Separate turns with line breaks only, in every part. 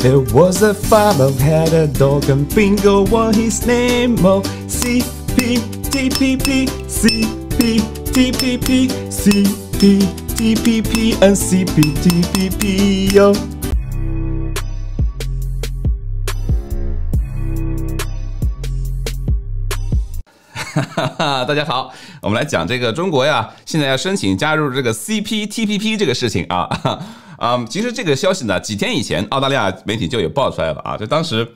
There was a farmer who had a dog and Bingo was his name. Oh, C P T P P C P T P P C P T P P and C P T P P. Oh. 大家好，我们来讲这个中国呀，现在要申请加入这个 CPTPP Yo. 这个事情啊。啊，其实这个消息呢，几天以前澳大利亚媒体就有爆出来了啊。就当时，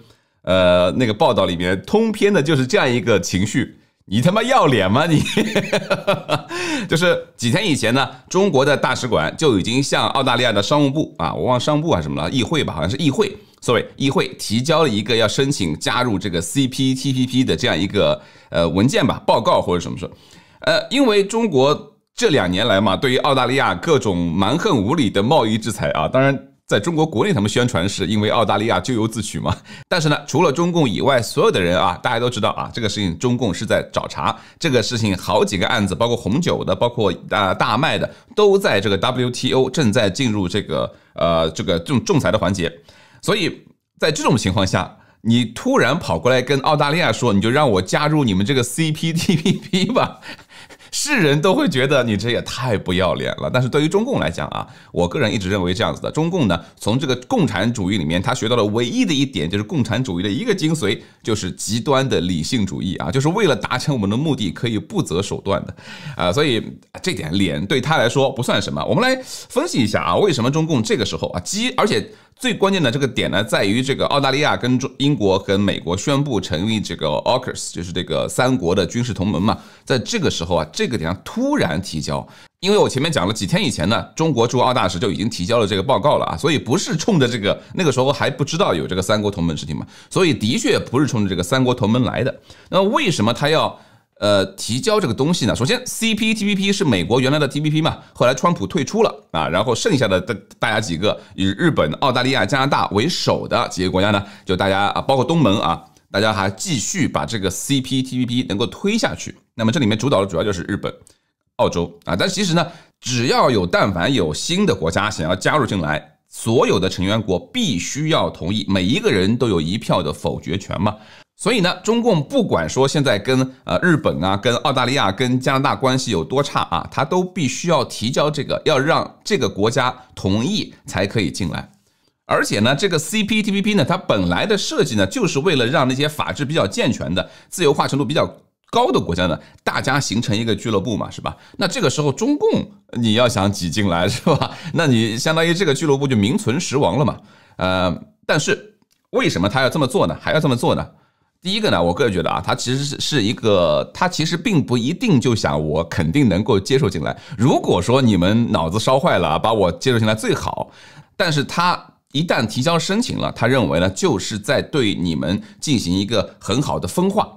呃，那个报道里面通篇的就是这样一个情绪：你他妈要脸吗？你 就是几天以前呢，中国的大使馆就已经向澳大利亚的商务部啊，我忘商务部还是什么了，议会吧，好像是议会，sorry，议会提交了一个要申请加入这个 CPTPP 的这样一个呃文件吧，报告或者什么说，呃，因为中国。这两年来嘛，对于澳大利亚各种蛮横无理的贸易制裁啊，当然在中国国内他们宣传是因为澳大利亚咎由自取嘛。但是呢，除了中共以外，所有的人啊，大家都知道啊，这个事情中共是在找茬。这个事情好几个案子，包括红酒的，包括呃大麦的，都在这个 WTO 正在进入这个呃这个这种仲裁的环节。所以在这种情况下，你突然跑过来跟澳大利亚说，你就让我加入你们这个 CPTPP 吧。世人都会觉得你这也太不要脸了，但是对于中共来讲啊，我个人一直认为这样子的，中共呢，从这个共产主义里面他学到的唯一的一点就是共产主义的一个精髓就是极端的理性主义啊，就是为了达成我们的目的可以不择手段的，啊，所以这点脸对他来说不算什么。我们来分析一下啊，为什么中共这个时候啊，基而且。最关键的这个点呢，在于这个澳大利亚跟中英国跟美国宣布成立这个 AUKUS，就是这个三国的军事同盟嘛。在这个时候啊，这个点上突然提交，因为我前面讲了几天以前呢，中国驻澳大使就已经提交了这个报告了啊，所以不是冲着这个那个时候还不知道有这个三国同盟事情嘛，所以的确不是冲着这个三国同盟来的。那为什么他要？呃，提交这个东西呢，首先 CPTPP 是美国原来的 TPP 嘛，后来川普退出了啊，然后剩下的大大家几个以日本、澳大利亚、加拿大为首的几个国家呢，就大家啊，包括东盟啊，大家还继续把这个 CPTPP 能够推下去。那么这里面主导的主要就是日本、澳洲啊，但其实呢，只要有但凡有新的国家想要加入进来，所有的成员国必须要同意，每一个人都有一票的否决权嘛。所以呢，中共不管说现在跟呃日本啊、跟澳大利亚、跟加拿大关系有多差啊，他都必须要提交这个，要让这个国家同意才可以进来。而且呢，这个 C P T P P 呢，它本来的设计呢，就是为了让那些法制比较健全的、自由化程度比较高的国家呢，大家形成一个俱乐部嘛，是吧？那这个时候，中共你要想挤进来，是吧？那你相当于这个俱乐部就名存实亡了嘛。呃，但是为什么他要这么做呢？还要这么做呢？第一个呢，我个人觉得啊，他其实是是一个，他其实并不一定就想我肯定能够接受进来。如果说你们脑子烧坏了，把我接受进来最好。但是他一旦提交申请了，他认为呢，就是在对你们进行一个很好的分化。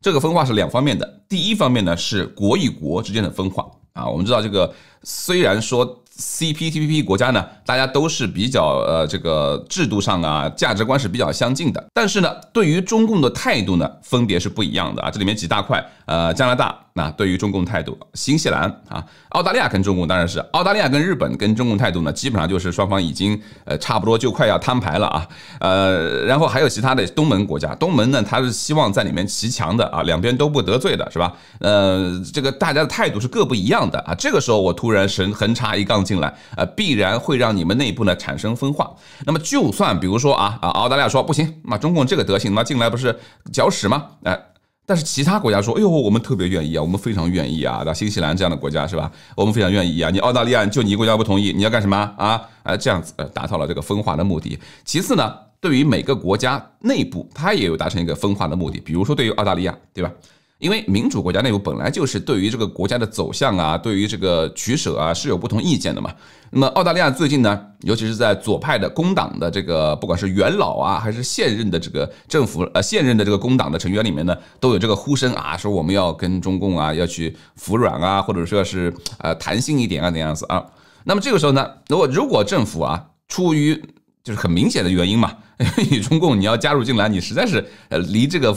这个分化是两方面的，第一方面呢是国与国之间的分化啊，我们知道这个虽然说。CPTPP 国家呢，大家都是比较呃这个制度上啊价值观是比较相近的，但是呢，对于中共的态度呢，分别是不一样的啊。这里面几大块，呃，加拿大那对于中共态度，新西兰啊，澳大利亚跟中共当然是澳大利亚跟日本跟中共态度呢，基本上就是双方已经呃差不多就快要摊牌了啊。呃，然后还有其他的东盟国家，东盟呢，他是希望在里面骑墙的啊，两边都不得罪的是吧？呃，这个大家的态度是各不一样的啊。这个时候我突然神横插一杠。进来，呃，必然会让你们内部呢产生分化。那么，就算比如说啊啊，澳大利亚说不行，那中共这个德行，那进来不是搅屎吗？哎，但是其他国家说，哎呦，我们特别愿意啊，我们非常愿意啊，像新西兰这样的国家是吧？我们非常愿意啊。你澳大利亚就你一个国家不同意，你要干什么啊？啊，这样子呃，达到了这个分化的目的。其次呢，对于每个国家内部，它也有达成一个分化的目的。比如说对于澳大利亚，对吧？因为民主国家内部本来就是对于这个国家的走向啊，对于这个取舍啊是有不同意见的嘛。那么澳大利亚最近呢，尤其是在左派的工党的这个，不管是元老啊，还是现任的这个政府呃，现任的这个工党的成员里面呢，都有这个呼声啊，说我们要跟中共啊要去服软啊，或者说是呃弹性一点啊怎样子啊。那么这个时候呢，如果如果政府啊出于就是很明显的原因嘛，因为中共你要加入进来，你实在是呃离这个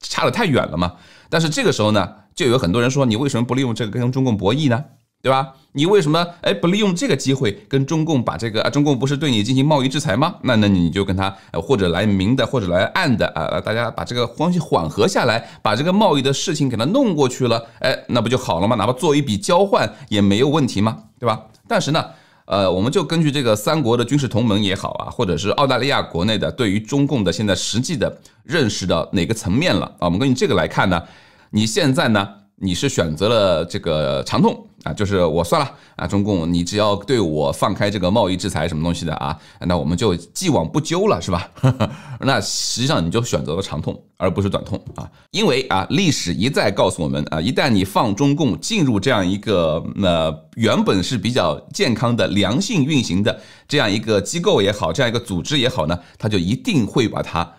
差的太远了嘛。但是这个时候呢，就有很多人说，你为什么不利用这个跟中共博弈呢？对吧？你为什么哎不利用这个机会跟中共把这个啊，中共不是对你进行贸易制裁吗？那那你就跟他或者来明的或者来暗的啊，大家把这个关系缓和下来，把这个贸易的事情给他弄过去了，哎，那不就好了吗？哪怕做一笔交换也没有问题嘛，对吧？但是呢。呃，我们就根据这个三国的军事同盟也好啊，或者是澳大利亚国内的对于中共的现在实际的认识的哪个层面了啊？我们根据这个来看呢，你现在呢？你是选择了这个长痛啊，就是我算了啊，中共你只要对我放开这个贸易制裁什么东西的啊，那我们就既往不咎了，是吧？那实际上你就选择了长痛，而不是短痛啊，因为啊，历史一再告诉我们啊，一旦你放中共进入这样一个呃原本是比较健康的良性运行的这样一个机构也好，这样一个组织也好呢，它就一定会把它。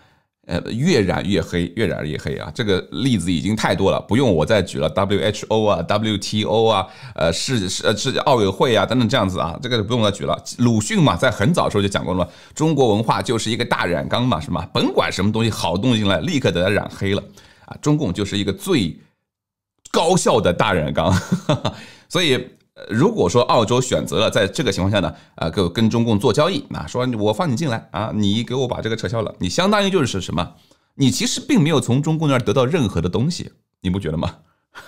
呃，越染越黑，越染越黑啊！这个例子已经太多了，不用我再举了。W H O 啊，W T O 啊，呃，是是是奥委会啊等等这样子啊，这个就不用再举了。鲁迅嘛，在很早时候就讲过了，中国文化就是一个大染缸嘛，是吗？甭管什么东西好东西呢，立刻都染黑了啊！中共就是一个最高效的大染缸，所以。呃，如果说澳洲选择了在这个情况下呢，啊，跟跟中共做交易，那说我放你进来啊，你给我把这个撤销了，你相当于就是什么？你其实并没有从中共那儿得到任何的东西，你不觉得吗？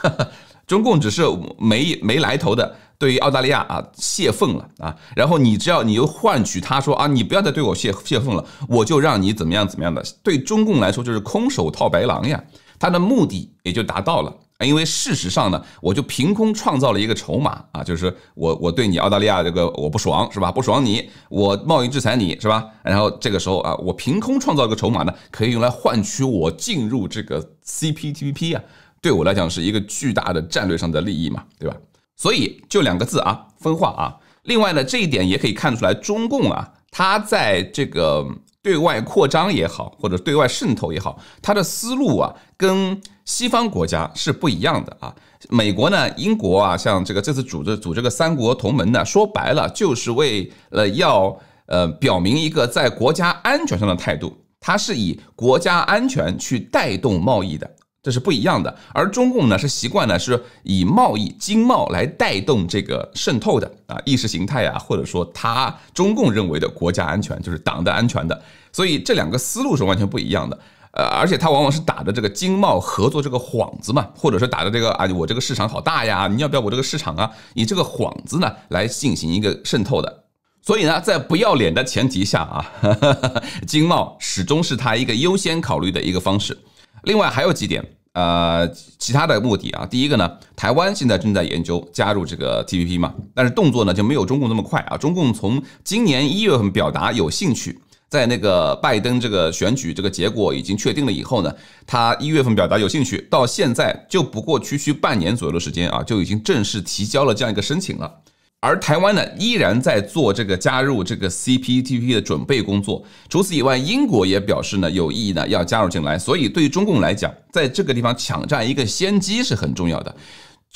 中共只是没没来头的，对于澳大利亚啊泄愤了啊，然后你只要你又换取他说啊，你不要再对我泄泄愤了，我就让你怎么样怎么样的，对中共来说就是空手套白狼呀，他的目的也就达到了。因为事实上呢，我就凭空创造了一个筹码啊，就是我我对你澳大利亚这个我不爽是吧？不爽你，我贸易制裁你是吧？然后这个时候啊，我凭空创造一个筹码呢，可以用来换取我进入这个 C P T P P 啊，对我来讲是一个巨大的战略上的利益嘛，对吧？所以就两个字啊，分化啊。另外呢，这一点也可以看出来，中共啊，他在这个。对外扩张也好，或者对外渗透也好，它的思路啊，跟西方国家是不一样的啊。美国呢，英国啊，像这个这次组织组这个三国同盟呢，说白了就是为了要呃表明一个在国家安全上的态度，它是以国家安全去带动贸易的。这是不一样的，而中共呢是习惯呢是以贸易、经贸来带动这个渗透的啊，意识形态啊，或者说他中共认为的国家安全就是党的安全的，所以这两个思路是完全不一样的。呃，而且他往往是打着这个经贸合作这个幌子嘛，或者是打着这个啊我这个市场好大呀，你要不要我这个市场啊？以这个幌子呢来进行一个渗透的。所以呢，在不要脸的前提下啊，经贸始终是他一个优先考虑的一个方式。另外还有几点。呃，其他的目的啊，第一个呢，台湾现在正在研究加入这个 T P P 嘛，但是动作呢就没有中共那么快啊。中共从今年一月份表达有兴趣，在那个拜登这个选举这个结果已经确定了以后呢，他一月份表达有兴趣，到现在就不过区区半年左右的时间啊，就已经正式提交了这样一个申请了。而台湾呢，依然在做这个加入这个 C P T P 的准备工作。除此以外，英国也表示呢，有意呢要加入进来。所以，对中共来讲，在这个地方抢占一个先机是很重要的。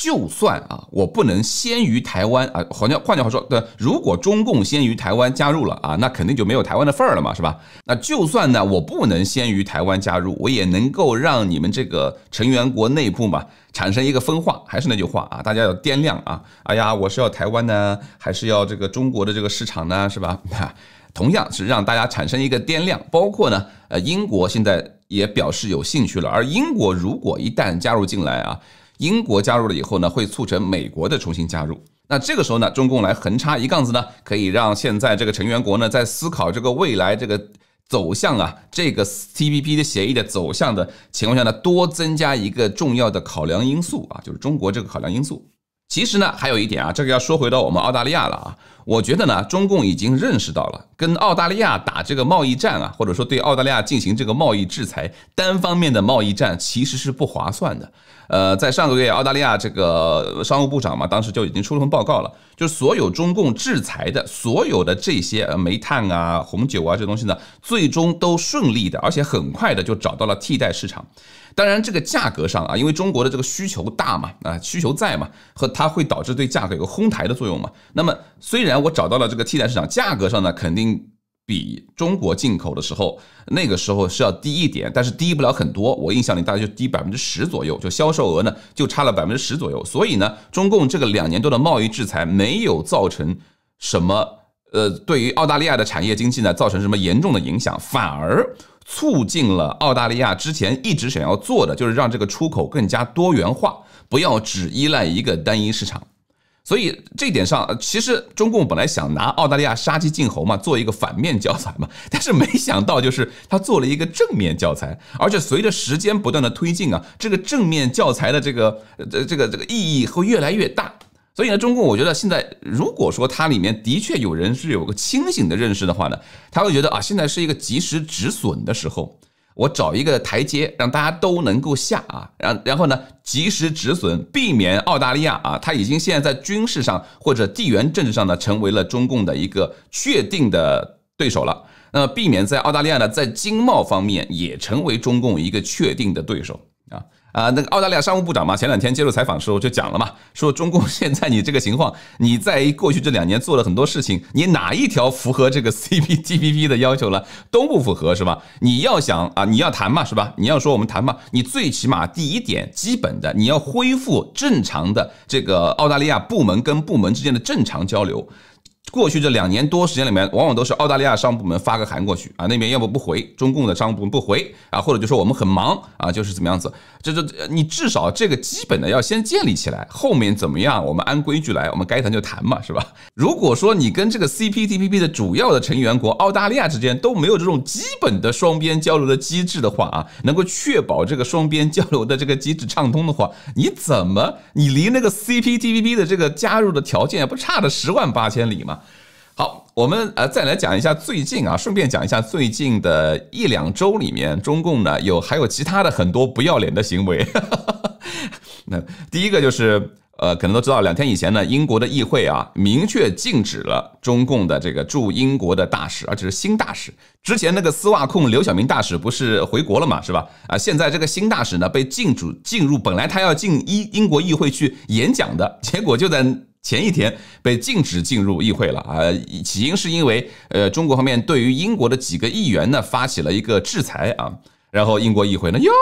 就算啊，我不能先于台湾啊，换句换句话说，对，如果中共先于台湾加入了啊，那肯定就没有台湾的份儿了嘛，是吧？那就算呢，我不能先于台湾加入，我也能够让你们这个成员国内部嘛产生一个分化。还是那句话啊，大家要掂量啊，哎呀，我是要台湾呢，还是要这个中国的这个市场呢，是吧？同样是让大家产生一个掂量。包括呢，呃，英国现在也表示有兴趣了，而英国如果一旦加入进来啊。英国加入了以后呢，会促成美国的重新加入。那这个时候呢，中共来横插一杠子呢，可以让现在这个成员国呢，在思考这个未来这个走向啊，这个 T P P 的协议的走向的情况下呢，多增加一个重要的考量因素啊，就是中国这个考量因素。其实呢，还有一点啊，这个要说回到我们澳大利亚了啊，我觉得呢，中共已经认识到了跟澳大利亚打这个贸易战啊，或者说对澳大利亚进行这个贸易制裁，单方面的贸易战其实是不划算的。呃，在上个月，澳大利亚这个商务部长嘛，当时就已经出了份报告了，就所有中共制裁的所有的这些煤炭啊、红酒啊这东西呢，最终都顺利的，而且很快的就找到了替代市场。当然，这个价格上啊，因为中国的这个需求大嘛，啊需求在嘛，和它会导致对价格有个哄抬的作用嘛。那么，虽然我找到了这个替代市场，价格上呢，肯定。比中国进口的时候，那个时候是要低一点，但是低不了很多。我印象里大概就低百分之十左右，就销售额呢就差了百分之十左右。所以呢，中共这个两年多的贸易制裁没有造成什么呃，对于澳大利亚的产业经济呢造成什么严重的影响，反而促进了澳大利亚之前一直想要做的，就是让这个出口更加多元化，不要只依赖一个单一市场。所以这点上，其实中共本来想拿澳大利亚杀鸡儆猴嘛，做一个反面教材嘛，但是没想到就是他做了一个正面教材，而且随着时间不断的推进啊，这个正面教材的这个这这个这个意义会越来越大。所以呢，中共我觉得现在如果说它里面的确有人是有个清醒的认识的话呢，他会觉得啊，现在是一个及时止损的时候。我找一个台阶，让大家都能够下啊，然然后呢，及时止损，避免澳大利亚啊，它已经现在在军事上或者地缘政治上呢，成为了中共的一个确定的对手了。那么，避免在澳大利亚呢，在经贸方面也成为中共一个确定的对手。啊，那个澳大利亚商务部长嘛，前两天接受采访的时候就讲了嘛，说中共 现在你这个情况，你在过去这两年做了很多事情，你哪一条符合这个 C P T P P 的要求了？都不符合是吧？你要想啊，你要谈嘛是吧？你要说我们谈嘛，你最起码第一点基本的，你要恢复正常的这个澳大利亚部门跟部门之间的正常交流。过去这两年多时间里面，往往都是澳大利亚商部门发个函过去啊，那边要么不回，中共的商部门不回啊，或者就说我们很忙啊，就是怎么样子，就是你至少这个基本的要先建立起来，后面怎么样，我们按规矩来，我们该谈就谈嘛，是吧？如果说你跟这个 CPTPP 的主要的成员国澳大利亚之间都没有这种基本的双边交流的机制的话啊，能够确保这个双边交流的这个机制畅通的话，你怎么你离那个 CPTPP 的这个加入的条件不差的十万八千里吗？好，我们呃再来讲一下最近啊，顺便讲一下最近的一两周里面，中共呢有还有其他的很多不要脸的行为。那第一个就是呃，可能都知道，两天以前呢，英国的议会啊明确禁止了中共的这个驻英国的大使，而且是新大使。之前那个丝袜控刘晓明大使不是回国了嘛，是吧？啊，现在这个新大使呢被禁止进入，本来他要进英英国议会去演讲的，结果就在。前一天被禁止进入议会了啊！起因是因为呃，中国方面对于英国的几个议员呢发起了一个制裁啊。然后英国议会呢，哟，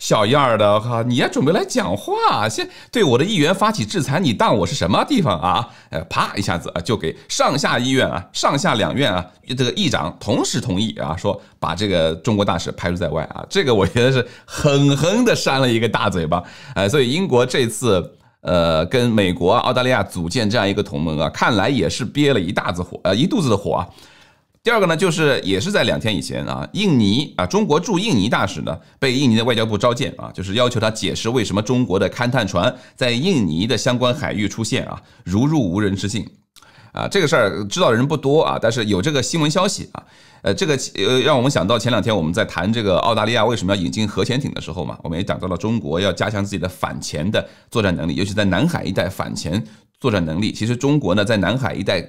小样儿的，我靠，你要准备来讲话，先对我的议员发起制裁，你当我是什么地方啊？呃，啪一下子啊，就给上下议院啊、上下两院啊，这个议长同时同意啊，说把这个中国大使排除在外啊。这个我觉得是狠狠的扇了一个大嘴巴，哎，所以英国这次。呃，跟美国、澳大利亚组建这样一个同盟啊，看来也是憋了一大子火，呃，一肚子的火啊。第二个呢，就是也是在两天以前啊，印尼啊，中国驻印尼大使呢被印尼的外交部召见啊，就是要求他解释为什么中国的勘探船在印尼的相关海域出现啊，如入无人之境。啊，这个事儿知道的人不多啊，但是有这个新闻消息啊，呃，这个呃，让我们想到前两天我们在谈这个澳大利亚为什么要引进核潜艇的时候嘛，我们也讲到了中国要加强自己的反潜的作战能力，尤其在南海一带反潜作战能力。其实中国呢，在南海一带，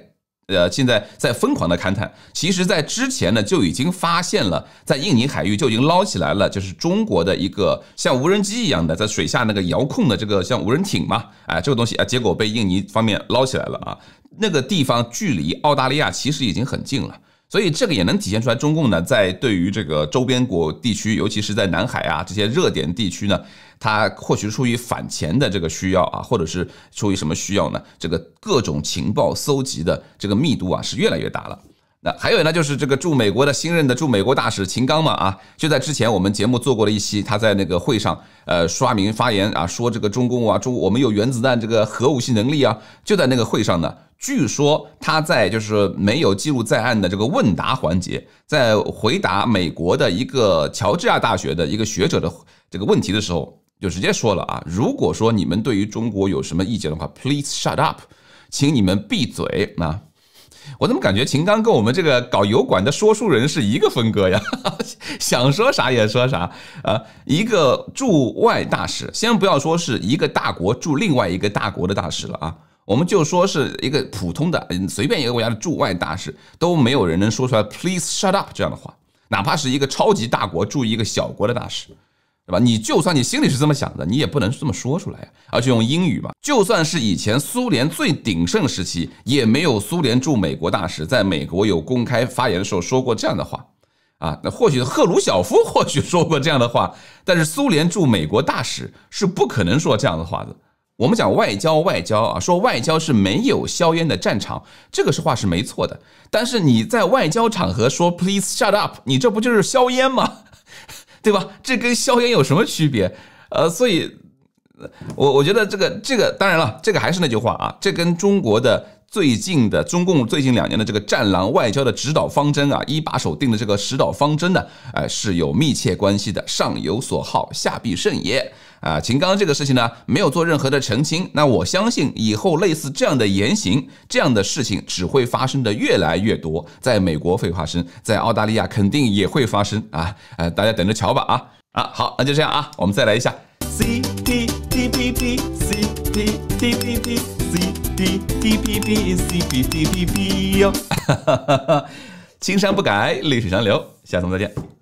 呃，现在在疯狂的勘探，其实在之前呢，就已经发现了在印尼海域就已经捞起来了，就是中国的一个像无人机一样的在水下那个遥控的这个像无人艇嘛，哎，这个东西啊，结果被印尼方面捞起来了啊。那个地方距离澳大利亚其实已经很近了，所以这个也能体现出来，中共呢在对于这个周边国地区，尤其是在南海啊这些热点地区呢，它或许出于反潜的这个需要啊，或者是出于什么需要呢？这个各种情报搜集的这个密度啊是越来越大了。那还有呢，就是这个驻美国的新任的驻美国大使秦刚嘛啊，就在之前我们节目做过的一期，他在那个会上呃刷屏发言啊，说这个中共啊中我们有原子弹这个核武器能力啊，就在那个会上呢。据说他在就是没有记录在案的这个问答环节，在回答美国的一个乔治亚大学的一个学者的这个问题的时候，就直接说了啊，如果说你们对于中国有什么意见的话，please shut up，请你们闭嘴啊！我怎么感觉秦刚跟我们这个搞油管的说书人是一个风格呀？想说啥也说啥啊！一个驻外大使，先不要说是一个大国驻另外一个大国的大使了啊。我们就说是一个普通的，随便一个国家的驻外大使都没有人能说出来 “please shut up” 这样的话，哪怕是一个超级大国驻一个小国的大使，对吧？你就算你心里是这么想的，你也不能这么说出来呀，而且用英语嘛。就算是以前苏联最鼎盛时期，也没有苏联驻美国大使在美国有公开发言的时候说过这样的话。啊，那或许赫鲁晓夫 或许说过这样的话，但是苏联驻美国大使是不可能说这样的话的。我们讲外交，外交啊，说外交是没有硝烟的战场，这个是话是没错的。但是你在外交场合说 “please shut up”，你这不就是硝烟吗？对吧？这跟硝烟有什么区别？呃，所以，我我觉得这个这个，当然了，这个还是那句话啊，这跟中国的最近的中共最近两年的这个战狼外交的指导方针啊，一把手定的这个指导方针呢，哎，是有密切关系的。上有所好，下必甚也。啊，秦刚这个事情呢，没有做任何的澄清。那我相信以后类似这样的言行、这样的事情，只会发生的越来越多。在美国，会发生，在澳大利亚肯定也会发生啊！呃，大家等着瞧吧！啊啊，好，那就这样啊，我们再来一下 C D T P P C P T B P C P T B P C P D P P 哟，青山不改，绿水长流，下次再见。